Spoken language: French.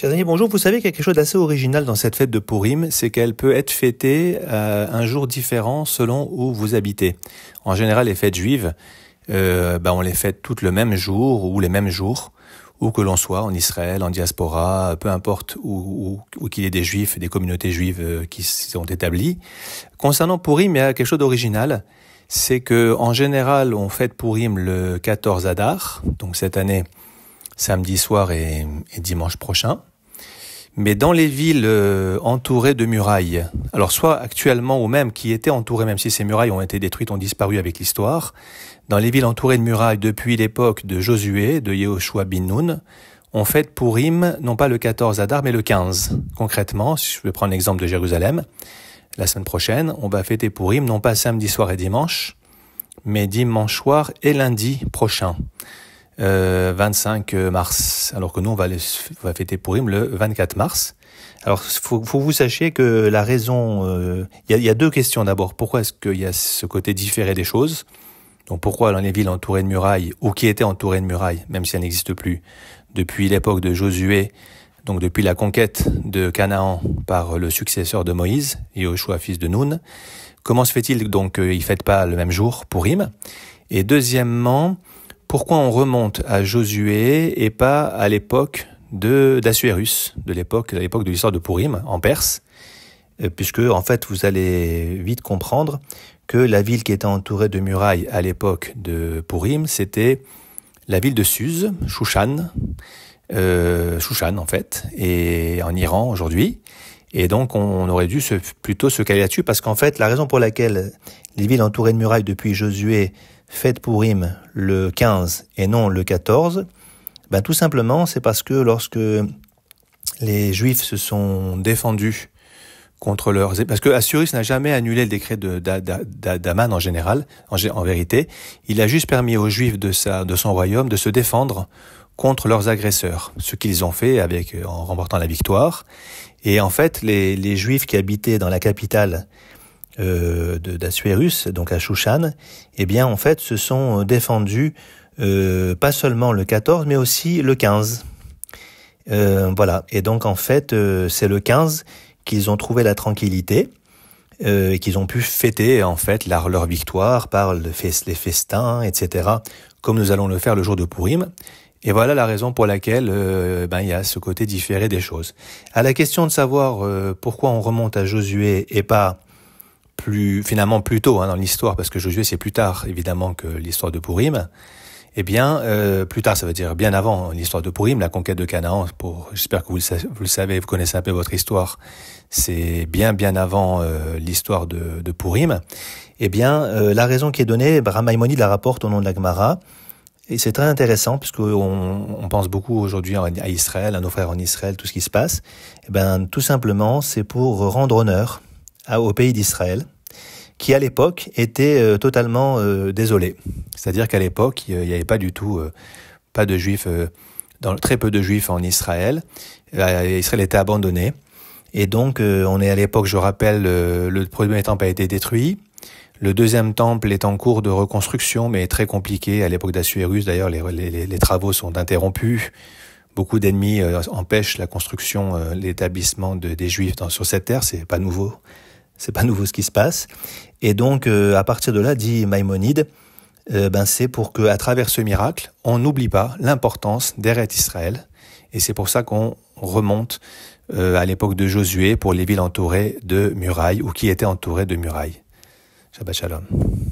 Chers amis, bonjour. Vous savez qu'il y a quelque chose d'assez original dans cette fête de Purim, c'est qu'elle peut être fêtée euh, un jour différent selon où vous habitez. En général, les fêtes juives, euh, bah, on les fête toutes le même jour ou les mêmes jours, où que l'on soit, en Israël, en diaspora, peu importe où, où, qu'il y ait des juifs, des communautés juives euh, qui sont établies. Concernant Purim, il y a quelque chose d'original c'est que en général on fête Purim le 14 Adar, donc cette année samedi soir et, dimanche prochain. Mais dans les villes euh, entourées de murailles, alors soit actuellement ou même qui étaient entourées, même si ces murailles ont été détruites, ont disparu avec l'histoire, dans les villes entourées de murailles depuis l'époque de Josué, de Yehoshua bin Nun, on fête him non pas le 14 Adar mais le 15. Concrètement, si je vais prendre l'exemple de Jérusalem, la semaine prochaine, on va fêter pour him non pas samedi soir et dimanche, mais dimanche soir et lundi prochain. 25 euh, mars, alors que nous, on va, fêter pour va fêter le 24 mars. Alors, faut, faut vous sachiez que la raison... Euh, il y, a, y, a, deux questions d'abord. Pourquoi est-ce qu'il y a ce côté différé des choses donc pourquoi dans les villes entourées de murailles, ou qui étaient entourées de murailles, même si elles n'existent plus, depuis l'époque de Josué, donc depuis la conquête de Canaan par le successeur de Moïse, Yoshua, fils de Noun, comment se fait-il donc qu'ils ne fêtent pas le même jour pour Im Et deuxièmement, pourquoi on remonte à Josué et pas à l'époque de d'Assuérus, de l'époque de l'histoire de Purim en Perse, euh, puisque en fait vous allez vite comprendre que la ville qui était entourée de murailles à l'époque de Purim, c'était la ville de Suse, Shushan, euh, Shushan en fait, et en Iran aujourd'hui. Et donc on aurait dû se, plutôt se caler là-dessus parce qu'en fait la raison pour laquelle les villes entourées de murailles depuis Josué pour him le 15 et non le 14 ben, Tout simplement, c'est parce que lorsque les Juifs se sont défendus contre leurs... Parce que Assuris n'a jamais annulé le décret de d'Aman en général, en, en, vérité. Il a juste permis aux Juifs de, de son royaume de se défendre contre leurs agresseurs, ce qu'ils ont fait avec en remportant la victoire. Et en fait, les, les Juifs qui habitaient dans la capitale euh, d'Assuérus, donc à Shushan, eh bien en fait se sont euh, défendus euh, pas seulement le 14 mais aussi le 15. voilà, et donc en fait c'est le 15 qu'ils ont trouvé la tranquillité et qu'ils ont pu fêter en fait leur, victoire par les festins, etc., comme nous allons le faire le jour de Purim. Et voilà la raison pour laquelle ben, il y a ce côté différé des choses. À la question de savoir pourquoi on remonte à Josué et pas plus finalement plus tôt hein, dans l'histoire, parce que Josué c'est plus tard évidemment que l'histoire de Purim. Eh bien, euh, plus tard, ça veut dire bien avant l'histoire de Purim, la conquête de Canaan. Pour, j'espère que vous le, vous savez, vous connaissez un peu votre histoire. C'est bien, bien avant euh, l'histoire de, de Purim. Eh bien, euh, la raison qui est donnée, Brahmaïmonide la rapporte au nom de la Gemara. Et c'est très intéressant puisqu'on on pense beaucoup aujourd'hui à Israël, à nos frères en Israël, tout ce qui se passe. Eh ben, tout simplement, c'est pour rendre honneur au pays d'Israël, qui à l'époque était euh, totalement euh, désolé. C'est-à-dire qu'à l'époque, il n'y avait pas du tout, euh, pas de juifs, très peu de juifs en Israël. Israël était abandonné. Et donc, on est à l'époque, je rappelle, le premier temple a été détruit. Le deuxième temple est en cours de reconstruction, mais très compliqué. À l'époque d'Assuérus, d'ailleurs, les, travaux sont interrompus. Beaucoup d'ennemis empêchent la construction, l'établissement des Juifs dans, sur cette terre. C'est pas nouveau c'est pas nouveau ce qui se passe. Et donc, euh, à partir de là, dit Maïmonide, euh, ben c'est pour que, à travers ce miracle, on n'oublie pas l'importance d'Eret Israël. Et c'est pour ça qu'on remonte euh, à l'époque de Josué pour les villes entourées de murailles ou qui étaient entourées de murailles. Shabbat Shalom.